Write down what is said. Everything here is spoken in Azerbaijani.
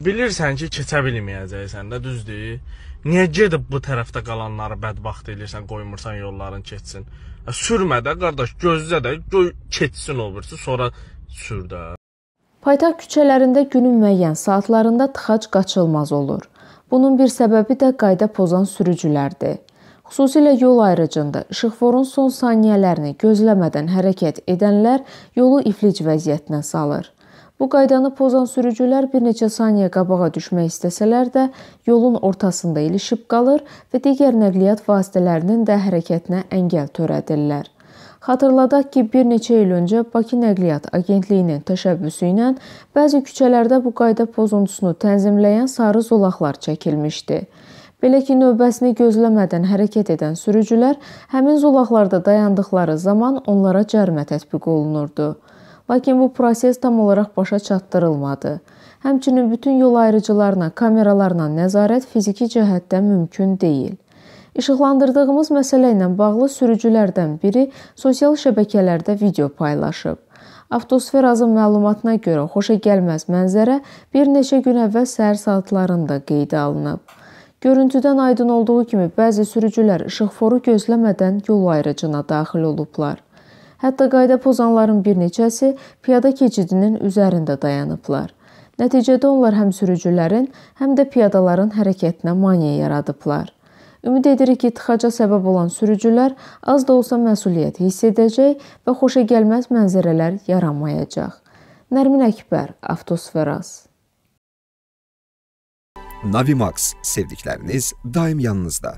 Bilirsən ki, keçə bilməyəcəksən də, düzdür? Niyə gedib bu tərəfdə qalanları bədbaxt elirsən, qoymursan yolların keçsin? E, sürmə də, qardaş, gözlə də, göy keçsin o birisi, sonra sür də. Paytaxt küçələrində günün müəyyən saatlarında tıxac qaçılmaz olur. Bunun bir səbəbi də qayda pozan sürücülərdir. Xüsusilə yol ayrıcında işıqforun son saniyələrini gözləmədən hərəkət edənlər yolu iflic vəziyyətinə salır. Bu qaydanı pozan sürücülər bir neçə saniyə qabağa düşmək istəsələr də, yolun ortasında ilişib qalır və digər nəqliyyat vasitələrinin də hərəkətinə əngəl törədirlər. Xatırladaq ki, bir neçə il öncə Bakı Nəqliyyat Agentliyinin təşəbbüsü ilə bəzi küçələrdə bu qayda pozuntusunu tənzimləyən sarı zolaqlar çəkilmişdi. Belə ki, növbəsini gözləmədən hərəkət edən sürücülər həmin zolaqlarda dayandıqları zaman onlara cərimə tətbiq olunurdu. Lakin bu proses tam olaraq başa çatdırılmadı. Həmçinin bütün yol ayrıcılarına, kameralarla nəzarət fiziki cəhətdən mümkün deyil. İşıqlandırdığımız məsələ ilə bağlı sürücülərdən biri sosial şəbəkələrdə video paylaşıb. Avtosferazın məlumatına görə xoşa gəlməz mənzərə bir neçə gün əvvəl səhər saatlarında qeydə alınıb. Görüntüdən aydın olduğu kimi bəzi sürücülər işıqforu gözləmədən yol ayrıcına daxil olublar. Hətta qayda pozanların bir neçəsi piyada keçidinin üzərində dayanıblar. Nəticədə onlar həm sürücülərin, həm də piyadaların hərəkətinə maneə yaradıblar. Ümid edirik ki, tıxaca səbəb olan sürücülər az da olsa məsuliyyət hiss edəcək və xoşagəlməz mənzərələr yaranmayacaq. Nərmin Əkbər, Avtosferas. Navimax sevdikləriniz daim yanınızda.